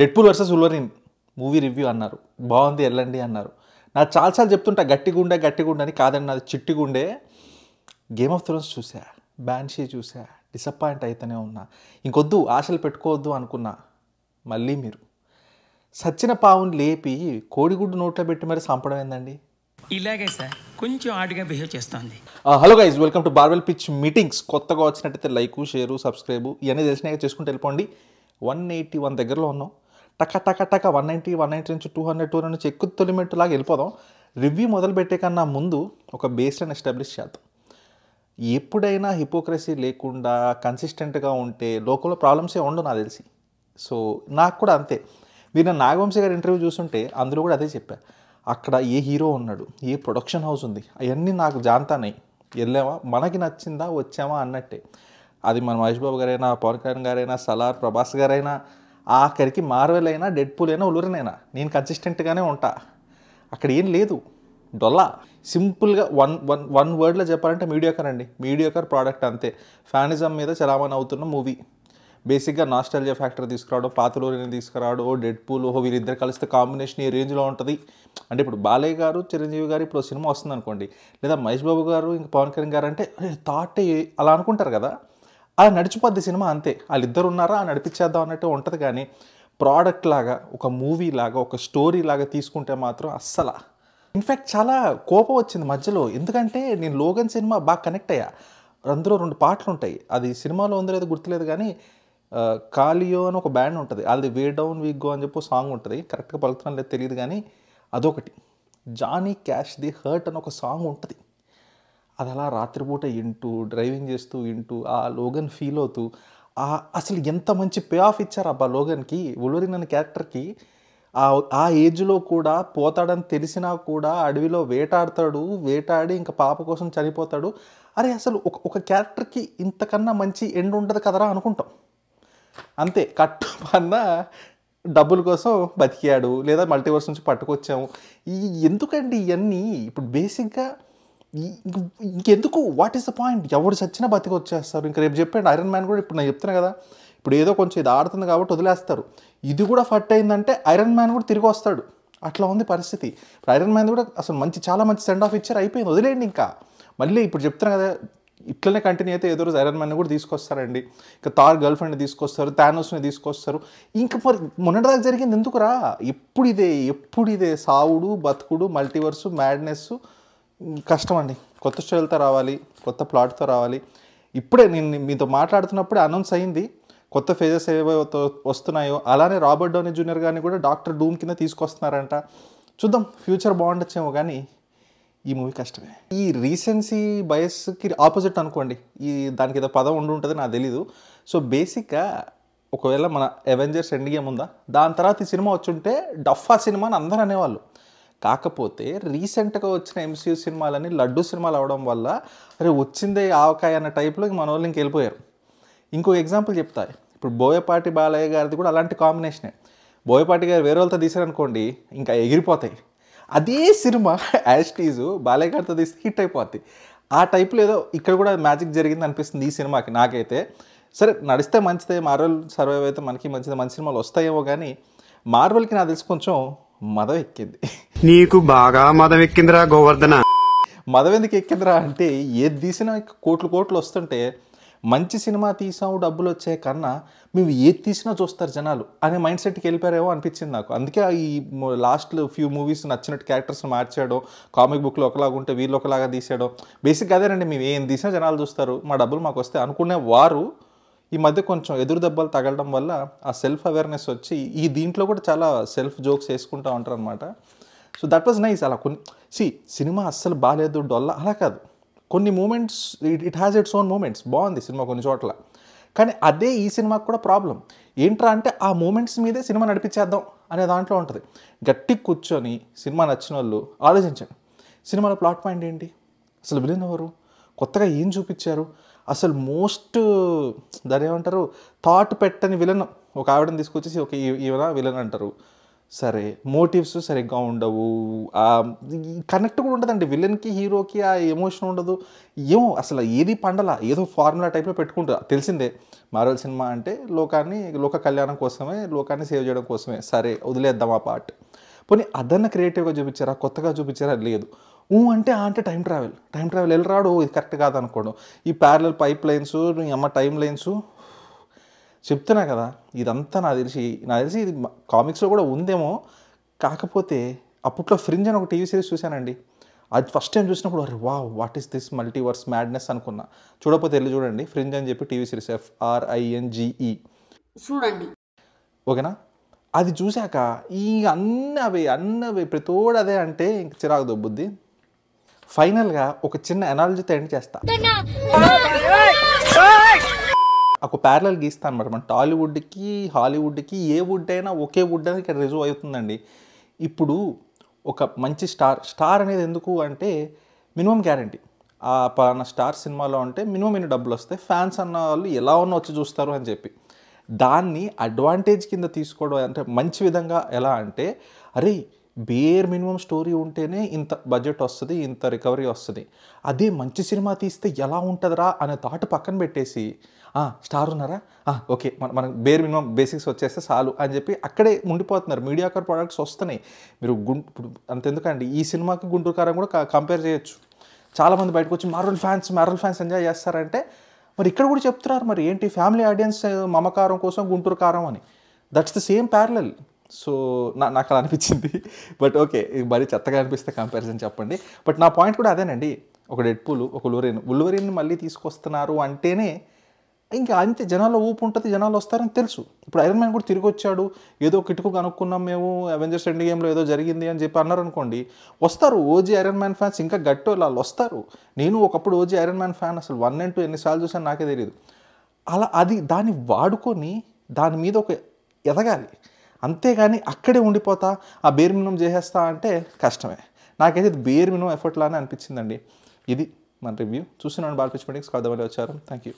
Deadpool versus Wolverine movie review అన్నారు బాగుంది వెళ్ళండి అన్నారు నా చాలాసార్లు చెప్తుంటా గట్టి గుండె అని కాదండి నాది చిట్టిగుండే గేమ్ ఆఫ్ థ్రోన్స్ చూసా బ్యాన్షీ చూసా డిసప్పాయింట్ అయితేనే ఉన్నా ఇంకొద్దు ఆశలు పెట్టుకోవద్దు అనుకున్నా మళ్ళీ మీరు సచ్చిన పావుని లేపి కోడిగుడ్డు నోట్లో పెట్టి మరి సంపడం ఏందండి ఇలాగే సార్ కొంచెం ఆడిగా బిహేవ్ చేస్తుంది హలో గైజ్ వెల్కమ్ టు బార్వెల్ పిచ్ మీటింగ్స్ కొత్తగా వచ్చినట్టయితే లైక్ షేరు సబ్స్క్రైబు ఇవన్నీ తెలిసినాక చేసుకుంటూ వెళ్ళిపోండి వన్ ఎయిటీ వన్ దగ్గరలో ఉన్నాం టక టక టక వన్ నైంటీ వన్ నైంటీ నుంచి టూ హండ్రెడ్ టూ హండ్రెడ్ నుంచి ఎక్కువ తొలిమెట్టు లాగా వెళ్ళిపోదాం రివ్యూ మొదలు పెట్టే కన్నా ముందు ఒక బేస్ లైన్ ఎస్టాబ్లిష్ చేద్దాం ఎప్పుడైనా హిపోక్రసీ లేకుండా కన్సిస్టెంట్గా ఉంటే లోకల్లో ప్రాబ్లమ్సే ఉండవు నాకు తెలిసి సో నాకు కూడా అంతే మీరు నా నాగవంశీ గారి ఇంటర్వ్యూ చూస్తుంటే అందులో కూడా అదే చెప్పారు అక్కడ ఏ హీరో ఉన్నాడు ఏ ప్రొడక్షన్ హౌస్ ఉంది అవన్నీ నాకు జాంతానాయి వెళ్ళామా మనకి నచ్చిందా వచ్చామా అన్నట్టే అది మన మహేష్ బాబు గారైనా పవన్ కళ్యాణ్ గారైనా సలార్ ప్రభాస్ గారైనా ఆఖరికి మార్వెల్ అయినా డెడ్ పూల్ అయినా ఉలురనైనా నేను కన్సిస్టెంట్గానే ఉంటా అక్కడ ఏం లేదు డొల్లా సింపుల్గా వన్ వన్ వన్ వర్డ్లో చెప్పాలంటే మీడియోకర్ అండి మీడియోకర్ ప్రోడక్ట్ అంతే ఫ్యానిజం మీద చలామణి అవుతున్న మూవీ బేసిక్గా నాస్టాలజియా ఫ్యాక్టర్ తీసుకురావడం పాతలూరిని తీసుకురావడం ఓ డెడ్ పూల్ ఓహో వీరిద్దరు కలిస్తే కాంబినేషన్ ఈ రేంజ్లో ఉంటుంది అంటే ఇప్పుడు బాలయ్య గారు చిరంజీవి గారు ఇప్పుడు సినిమా వస్తుంది అనుకోండి లేదా మహేష్ బాబు గారు ఇంకా పవన్ కళ్యాణ్ గారు అంటే థాట్ అలా అనుకుంటారు కదా అలా నడిచిపోద్ది సినిమా అంతే వాళ్ళిద్దరు ఉన్నారా నడిపించేద్దాం అన్నట్టు ఉంటుంది కానీ ప్రోడక్ట్ లాగా ఒక మూవీ లాగా ఒక స్టోరీ లాగా తీసుకుంటే మాత్రం అస్సలు ఇన్ఫ్యాక్ట్ చాలా కోపం వచ్చింది మధ్యలో ఎందుకంటే నేను లోగన్ సినిమా బాగా కనెక్ట్ అయ్యా అందులో రెండు పాటలు ఉంటాయి అది సినిమాలో ఉంది లేదో గుర్తులేదు కానీ కాలియో అని ఒక బ్యాండ్ ఉంటుంది అది వే డౌన్ వీ గో అని చెప్పి సాంగ్ ఉంటుంది కరెక్ట్గా పలుకుతున్నాను లేదు తెలియదు కానీ అదొకటి జానీ క్యాష్ ది హర్ట్ అని ఒక సాంగ్ ఉంటుంది అది అలా రాత్రిపూట వింటూ డ్రైవింగ్ చేస్తూ వింటూ ఆ లోగన్ ఫీల్ అవుతూ ఆ అసలు ఎంత మంచి పే ఆఫ్ ఇచ్చారు అబ్బా లోగన్కి ఉల్వరిన్ అనే క్యారెక్టర్కి ఆ ఆ ఏజ్లో కూడా పోతాడని తెలిసినా కూడా అడవిలో వేటాడతాడు వేటాడి ఇంకా పాప కోసం చనిపోతాడు అరే అసలు ఒక ఒక క్యారెక్టర్కి ఇంతకన్నా మంచి ఎండ్ ఉండదు కదరా అనుకుంటాం అంతే కట్టు పన్న డబ్బుల కోసం బతికాడు లేదా మల్టీవర్స్ నుంచి పట్టుకొచ్చాము ఈ ఎందుకండి ఇవన్నీ ఇప్పుడు బేసిక్గా ఇంకెందుకు వాట్ ఈస్ ద పాయింట్ ఎవడు చచ్చినా బతికి వచ్చేస్తారు ఇంకా రేపు చెప్పండి ఐరన్ మ్యాన్ కూడా ఇప్పుడు నేను చెప్తున్నా కదా ఇప్పుడు ఏదో కొంచెం ఇది ఆడుతుంది కాబట్టి వదిలేస్తారు ఇది కూడా ఫట్ అయిందంటే ఐరన్ మ్యాన్ కూడా తిరిగి వస్తాడు అట్లా ఉంది పరిస్థితి ఇప్పుడు ఐరన్ మ్యాన్ కూడా అసలు మంచి చాలా మంచి సెండ్ ఆఫ్ ఇచ్చారు అయిపోయింది వదిలేయండి ఇంకా మళ్ళీ ఇప్పుడు చెప్తున్నా కదా ఇట్లనే కంటిన్యూ అయితే ఏదో రోజు ఐరన్ మ్యాన్ కూడా తీసుకొస్తారండి ఇంకా తార్ గర్ల్ ఫ్రెండ్ని తీసుకొస్తారు థానోస్ని తీసుకొస్తారు ఇంకా మరి మొన్నటిదాకా జరిగింది ఎందుకురా ఎప్పుడు ఇదే ఎప్పుడు ఇదే సావుడు బతుకుడు మల్టీవర్సు మ్యాడ్నెస్ కష్టం అండి కొత్త స్టైల్తో రావాలి కొత్త ప్లాట్తో రావాలి ఇప్పుడే నేను మీతో మాట్లాడుతున్నప్పుడే అనౌన్స్ అయింది కొత్త ఫేజెస్ ఏవైతే వస్తున్నాయో అలానే రాబర్ట్ డోనీ జూనియర్ గారిని కూడా డాక్టర్ డూమ్ కింద తీసుకొస్తున్నారంట చూద్దాం ఫ్యూచర్ బాగుండొచ్చేమో కానీ ఈ మూవీ కష్టమే ఈ రీసెన్సీ బయస్కి ఆపోజిట్ అనుకోండి ఈ దానికి ఏదో పదం ఉండి ఉంటుంది నాకు తెలీదు సో బేసిక్గా ఒకవేళ మన అవెంజర్స్ ఎండ్ గేమ్ ఉందా దాని తర్వాత ఈ సినిమా వచ్చుంటే డఫా సినిమా అని అందరూ అనేవాళ్ళు కాకపోతే రీసెంట్గా వచ్చిన ఎంసీయూ సినిమాలని లడ్డు సినిమాలు అవడం వల్ల అరే వచ్చిందే ఆవకాయ అన్న టైప్లో మన వాళ్ళు ఇంకెళ్ళిపోయారు ఇంకో ఎగ్జాంపుల్ చెప్తా ఇప్పుడు బోయపాటి బాలయ్య గారిది కూడా అలాంటి కాంబినేషనే బోయపాటి గారు వేరే వాళ్ళతో తీసారనుకోండి ఇంకా ఎగిరిపోతాయి అదే సినిమా యాస్టీజు బాలయ్య గారితో తీస్తే హిట్ అయిపోద్ది ఆ టైప్లో ఏదో ఇక్కడ కూడా మ్యాజిక్ జరిగింది అనిపిస్తుంది ఈ సినిమాకి నాకైతే సరే నడిస్తే మంచిదే మార్వెల్ సర్వైవ్ అయితే మనకి మంచిది మంచి సినిమాలు వస్తాయేమో కానీ మార్వెల్కి నాకు తెలిసి కొంచెం మదం ఎక్కింది నీకు బాగా మదం ఎక్కిందిరా గోవర్ధన మదం ఎందుకు ఎక్కిందిరా అంటే ఏది తీసినా కోట్లు కోట్లు వస్తుంటే మంచి సినిమా తీసాము డబ్బులు వచ్చే కన్నా మేము ఏది తీసినా చూస్తారు జనాలు అనే మైండ్ సెట్కి వెళ్ళిపోయారేమో అనిపించింది నాకు అందుకే ఈ లాస్ట్ ఫ్యూ మూవీస్ నచ్చినట్టు క్యారెక్టర్స్ని మార్చాడు కామిక్ బుక్లో ఒకలాగా ఉంటే వీళ్ళు ఒకలాగా తీసేయడం బేసిక్గా అదేనండి మేము ఏం తీసినా జనాలు చూస్తారు మా డబ్బులు మాకు వస్తే అనుకునే వారు ఈ మధ్య కొంచెం ఎదురు దెబ్బలు తగలడం వల్ల ఆ సెల్ఫ్ అవేర్నెస్ వచ్చి ఈ దీంట్లో కూడా చాలా సెల్ఫ్ జోక్స్ వేసుకుంటూ ఉంటారు అనమాట సో దట్ వాజ్ నైస్ అలా కొన్ని సి సినిమా అస్సలు బాగాలేదు డొల్ల అలా కాదు కొన్ని moments it it has its own moments బాగుంది సినిమా కొన్ని చోట్ల కానీ అదే ఈ సినిమాకి కూడా ప్రాబ్లం ఏంట్రా అంటే ఆ మూమెంట్స్ మీదే సినిమా నడిపించేద్దాం అనే దాంట్లో ఉంటుంది గట్టి కూర్చొని సినిమా నచ్చిన వాళ్ళు ఆలోచించండి సినిమాలో ప్లాట్ పాయింట్ ఏంటి అసలు విలన్ ఎవరు కొత్తగా ఏం చూపించారు అసలు మోస్ట్ దాని ఏమంటారు థాట్ పెట్టని విలన్ ఒక ఆవిడని తీసుకొచ్చేసి ఒక ఈ విలన్ అంటారు సరే మోటివ్స్ సరిగ్గా ఉండవు కనెక్ట్ కూడా ఉండదండి విలన్కి హీరోకి ఆ ఎమోషన్ ఉండదు ఏమో అసలు ఏది పండల ఏదో ఫార్ములా టైప్లో పెట్టుకుంటారు తెలిసిందే మారల్ సినిమా అంటే లోకాన్ని లోక కళ్యాణం కోసమే లోకాన్ని సేవ్ చేయడం కోసమే సరే వదిలేద్దాం ఆ పార్ట్ పోనీ అదన్న క్రియేటివ్గా చూపించారా కొత్తగా చూపించారా లేదు ఊ అంటే ఆ అంటే టైం ట్రావెల్ టైం ట్రావెల్ వెళ్ళి రాడు ఇది కరెక్ట్ కాదనుకోండి ఈ ప్యారలల్ పైప్ లైన్స్ అమ్మ టైం లైన్స్ చెప్తున్నా కదా ఇదంతా నాకు తెలిసి నాకు తెలిసి ఇది కామిక్స్లో కూడా ఉందేమో కాకపోతే అప్పట్లో ఫ్రింజ్ అని ఒక టీవీ సిరీస్ చూశానండి అది ఫస్ట్ టైం చూసినప్పుడు అరే వా what is this multiverse madness అనుకున్నా చూడకపోతే వెళ్ళి చూడండి ఫ్రింజ్ అని చెప్పి టీవీ సిరీస్ ఎఫ్ఆర్ఐఎన్జిఈ e. చూడండి ఓకేనా అది చూశాక ఈ అన్నవి అన్నవి ప్రతోడు అదే అంటే ఇంక చిరాకు దొబ్బుద్ది ఫైనల్గా ఒక చిన్న ఎనాలజీతో ఎండ్ చేస్తా ఒక ప్యారల్ గీస్తాను అనమాట మన టాలీవుడ్కి హాలీవుడ్కి ఏ వుడ్ అయినా ఒకే వుడ్ అనేది ఇక్కడ రిజర్వ్ అవుతుందండి ఇప్పుడు ఒక మంచి స్టార్ స్టార్ అనేది ఎందుకు అంటే మినిమం గ్యారంటీ ఆ పలానా స్టార్ సినిమాలో అంటే మినిమం ఇన్ని డబ్బులు వస్తాయి ఫ్యాన్స్ అన్న వాళ్ళు ఎలా ఉన్నా వచ్చి చూస్తారు అని చెప్పి దాన్ని అడ్వాంటేజ్ కింద తీసుకోవడం అంటే మంచి విధంగా ఎలా అంటే అరే బేర్ మినిమం స్టోరీ ఉంటేనే ఇంత బడ్జెట్ వస్తుంది ఇంత రికవరీ వస్తుంది అదే మంచి సినిమా తీస్తే ఎలా ఉంటుందిరా అనే థాట్ పక్కన పెట్టేసి స్టార్ ఉన్నారా ఓకే మన మనకు బేర్ మినిమం బేసిక్స్ వచ్చేస్తే చాలు అని చెప్పి అక్కడే ఉండిపోతున్నారు మీడియాకర్ ప్రోడక్ట్స్ వస్తున్నాయి మీరు గుంటూరు అంతెందుకండి ఈ సినిమాకి గుంటూరు కారం కూడా కంపేర్ చేయొచ్చు చాలామంది బయటకు వచ్చి Marvel fans Marvel fans enjoy చేస్తారంటే మరి ఇక్కడ కూడా చెప్తున్నారు మరి ఏంటి ఫ్యామిలీ ఆడియన్స్ మమకారం కోసం గుంటూరు కారం అని that's the same parallel so నా నాకు అలా అనిపించింది బట్ ఓకే మరీ చెత్తగా అనిపిస్తే కంపారిజన్ చెప్పండి బట్ నా పాయింట్ కూడా అదేనండి ఒక డెడ్ పూలు ఒక ఉల్వరిన్ ఉల్వరిన్ మళ్ళీ తీసుకొస్తున్నారు అంటేనే ఇంకా అంతే జనాల్లో ఊపు ఉంటుంది జనాలు వస్తారని తెలుసు ఇప్పుడు ఐరన్ మ్యాన్ కూడా తిరిగి వచ్చాడు ఏదో కిటుకు కనుక్కున్నాం మేము అవెంజర్స్ ఎండ్ గేమ్లో ఏదో జరిగింది అని చెప్పి అన్నారు అనుకోండి వస్తారు ఓజీ ఐరన్ మ్యాన్ ఫ్యాన్స్ ఇంకా గట్టి వాళ్ళు వస్తారు నేను ఒకప్పుడు ఓజీ ఐరన్ మ్యాన్ ఫ్యాన్ అసలు వన్ అండ్ టూ ఎన్నిసార్లు చూసాను నాకే తెలియదు అలా అది దాన్ని వాడుకొని దాని మీద ఒక ఎదగాలి అంతేగాని అక్కడే ఉండిపోతా ఆ బేర్ మినిమం చేసేస్తా అంటే కష్టమే నాకైతే బేర్ మినిమం ఎఫర్ట్ లానే అనిపించిందండి ఇది మన రివ్యూ చూసిన బాగా పిచ్చి మీటింగ్స్ వచ్చారు థ్యాంక్ యూ